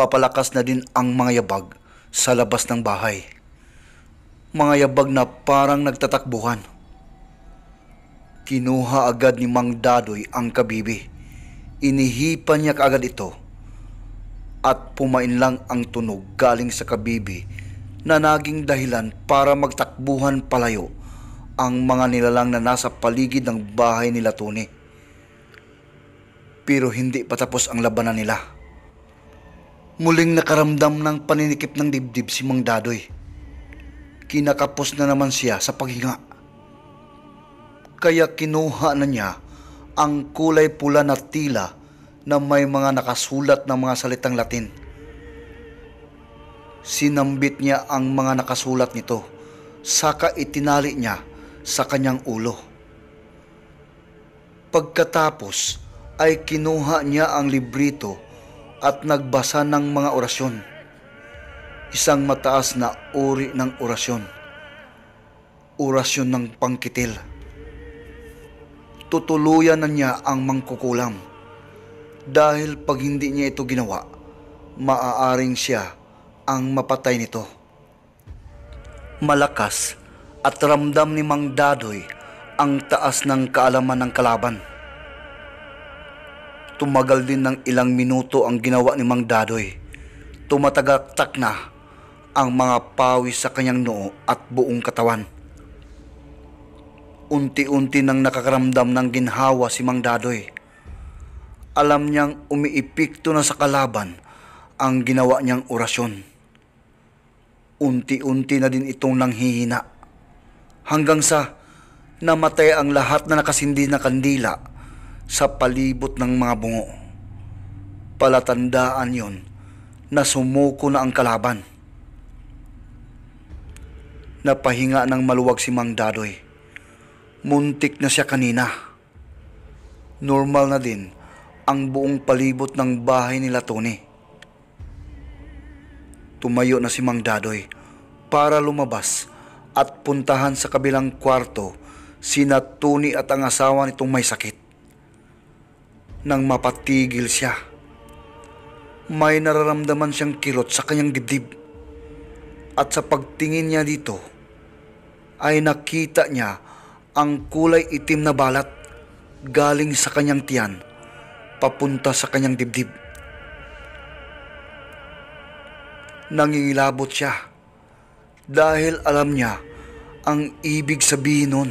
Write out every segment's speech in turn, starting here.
papalakas na din ang mga yabag sa labas ng bahay. Mga yabag na parang nagtatakbuhan. Kinuha agad ni Mang Dadoy ang kabibi. Inihipan niya kaagad ito at pumain lang ang tunog galing sa kabibi na naging dahilan para magtakbuhan palayo ang mga nilalang na nasa paligid ng bahay nila Tony. Pero hindi pa tapos ang labanan nila Muling nakaramdam ng paninikip ng dibdib si Mang Dadoy. Kinakapos na naman siya sa paghinga. Kaya kinuha na niya ang kulay pula na tila na may mga nakasulat ng mga salitang Latin. Sinambit niya ang mga nakasulat nito, saka itinali niya sa kanyang ulo. Pagkatapos ay kinuha niya ang librito at nagbasa ng mga orasyon. Isang mataas na uri ng orasyon. Orasyon ng pangkitil. Tutuluyan na niya ang mangkukulam. Dahil pag hindi niya ito ginawa, maaaring siya ang mapatay nito. Malakas at ramdam ni Mang Dadoy ang taas ng kaalaman ng kalaban Tumagal din ng ilang minuto ang ginawa ni Mang Dadoy. Tumatagaktak na ang mga pawis sa kanyang noo at buong katawan. Unti-unti nang nakakaramdam ng ginhawa si Mang Dadoy. Alam niyang umiipikto na sa kalaban ang ginawa niyang orasyon. Unti-unti na din itong nanghihina. Hanggang sa namatay ang lahat na nakasindi na kandila sa palibot ng mga bungo. Palatandaan yon na sumuko na ang kalaban. Napahinga ng maluwag si Mang Dadoy. Muntik na siya kanina. Normal na din ang buong palibot ng bahay nila Tony. Tumayo na si Mang Dadoy para lumabas at puntahan sa kabilang kwarto sina Tony at ang asawa nitong may sakit nang mapatigil siya. May nararamdaman siyang kilot sa kanyang dibdib at sa pagtingin niya dito ay nakita niya ang kulay itim na balat galing sa kanyang tiyan papunta sa kanyang dibdib. Nangingilabot siya dahil alam niya ang ibig sabihin nun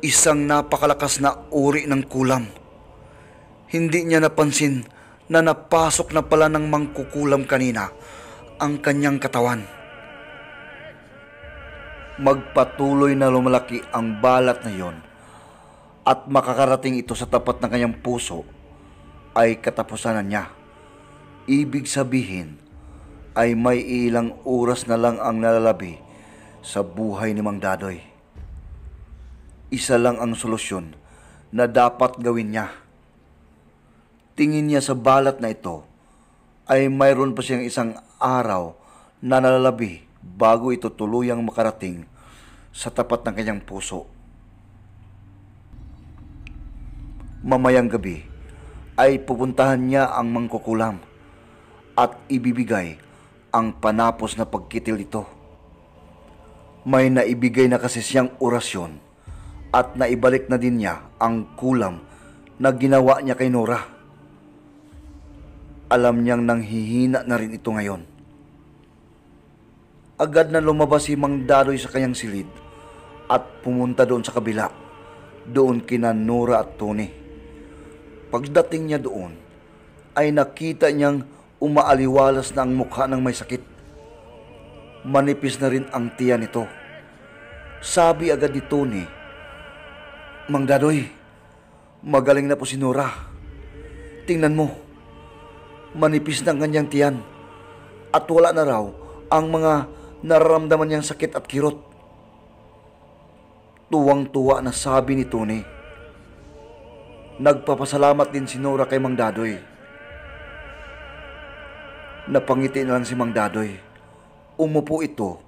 isang napakalakas na uri ng kulam. Hindi niya napansin na napasok na pala ng mangkukulam kanina ang kanyang katawan. Magpatuloy na lumalaki ang balat na yon at makakarating ito sa tapat ng kanyang puso ay katapusanan niya. Ibig sabihin ay may ilang oras na lang ang nalalabi sa buhay ni Mang Dadoy. Isa lang ang solusyon na dapat gawin niya. Tingin niya sa balat na ito ay mayroon pa siyang isang araw na nalalabi bago ito tuluyang makarating sa tapat ng kanyang puso. Mamayang gabi ay pupuntahan niya ang mangkukulam at ibibigay ang panapos na pagkitil ito. May naibigay na kasi siyang orasyon at naibalik na din niya ang kulam na ginawa niya kay Nora. Alam niyang nanghihina na rin ito ngayon. Agad na lumabas si Mang Daloy sa kanyang silid at pumunta doon sa kabila. Doon kina Nora at Tony. Pagdating niya doon, ay nakita niyang umaaliwalas na ang mukha ng may sakit. Manipis na rin ang tiyan nito. Sabi agad ni Tony, Mang Dadoy, magaling na po si Nora. Tingnan mo, manipis ng kanyang tiyan at wala na raw ang mga nararamdaman niyang sakit at kirot. Tuwang-tuwa na sabi ni Tony. Nagpapasalamat din si Nora kay Mang Dadoy. Napangiti na lang si Mang Dadoy. Umupo ito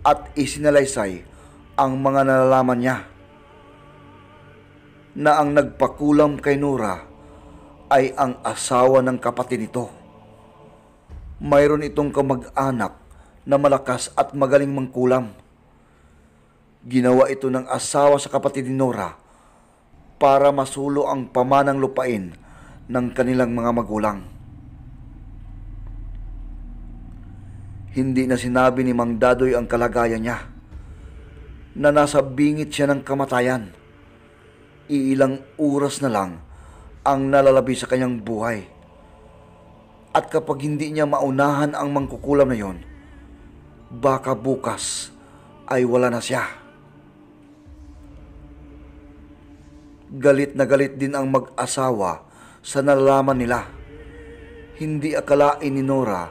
at isinalaysay ang mga nalalaman niya na ang nagpakulam kay Nora ay ang asawa ng kapatid nito. Mayroon itong kamag-anak na malakas at magaling mangkulam. Ginawa ito ng asawa sa kapatid ni Nora para masulo ang pamanang lupain ng kanilang mga magulang. Hindi na sinabi ni Mang Dadoy ang kalagayan niya na nasa bingit siya ng kamatayan iilang oras na lang ang nalalabi sa kanyang buhay. At kapag hindi niya maunahan ang mangkukulam na yon, baka bukas ay wala na siya. Galit na galit din ang mag-asawa sa nalalaman nila. Hindi akalain ni Nora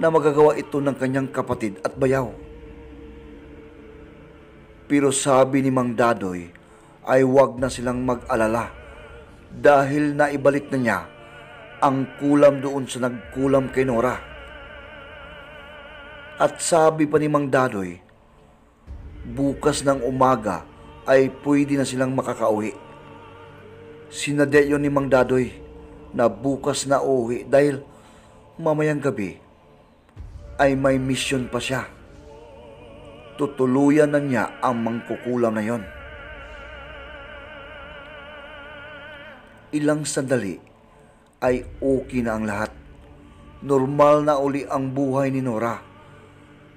na magagawa ito ng kanyang kapatid at bayaw. Pero sabi ni Mang Dadoy, ay wag na silang mag-alala dahil naibalik na niya ang kulam doon sa nagkulam kay Nora. At sabi pa ni Mang Dadoy, bukas ng umaga ay pwede na silang makakauwi. Sinadya ni Mang Dadoy na bukas na uwi dahil mamayang gabi ay may misyon pa siya. Tutuluyan na niya ang mangkukulam na yon. ilang sandali ay okay na ang lahat. Normal na uli ang buhay ni Nora.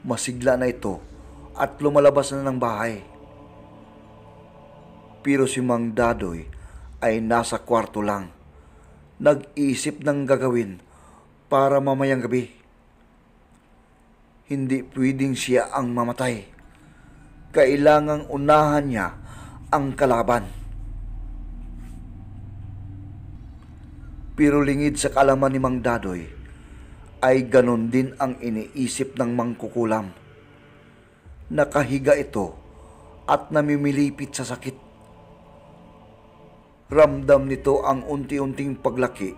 Masigla na ito at lumalabas na ng bahay. Pero si Mang Dadoy ay nasa kwarto lang. Nag-iisip ng gagawin para mamayang gabi. Hindi pwedeng siya ang mamatay. Kailangang unahan niya ang kalaban. Pero lingid sa kalaman ni Mang Dadoy, ay ganon din ang iniisip ng mangkukulam. Nakahiga ito at namimilipit sa sakit. Ramdam nito ang unti-unting paglaki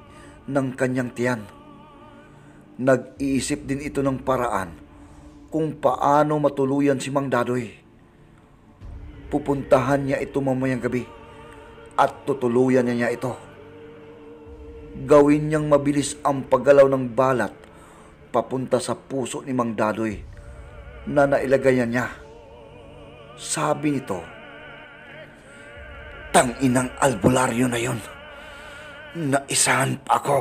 ng kanyang tiyan. Nag-iisip din ito ng paraan kung paano matuluyan si Mang Dadoy. Pupuntahan niya ito mamayang gabi at tutuluyan niya, niya ito. Gawin niyang mabilis ang paggalaw ng balat papunta sa puso ni Mang Daloy na nailagayan niya. Sabi nito, Tang inang albularyo na yon. Naisahan pa ako.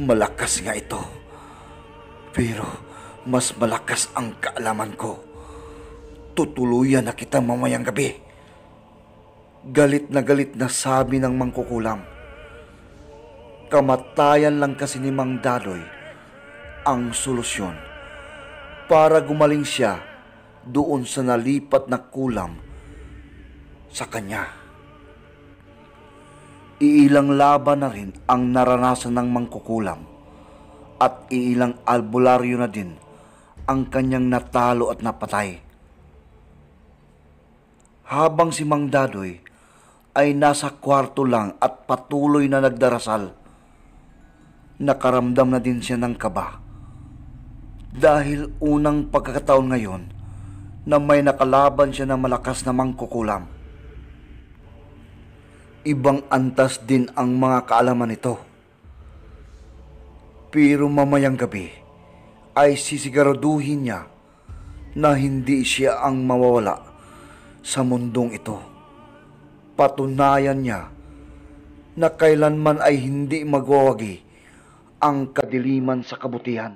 Malakas nga ito. Pero mas malakas ang kaalaman ko. Tutuluyan na kita mamayang gabi. Galit na galit na sabi ng mangkukulam Kamatayan lang kasi ni Mang Daloy ang solusyon para gumaling siya doon sa nalipat na kulam sa kanya. Iilang laban na rin ang naranasan ng mangkukulam at iilang albularyo na din ang kanyang natalo at napatay. Habang si Mang Dadoy ay nasa kwarto lang at patuloy na nagdarasal nakaramdam na din siya ng kaba. Dahil unang pagkakataon ngayon na may nakalaban siya na malakas na mangkukulam. Ibang antas din ang mga kaalaman nito. Pero mamayang gabi ay sisigaraduhin niya na hindi siya ang mawawala sa mundong ito. Patunayan niya na kailanman ay hindi magwawagi ang kadiliman sa kabutihan.